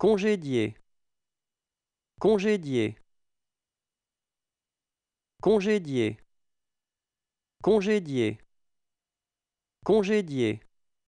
Congédier. Congédier. Congédier. Congédier. Congédier.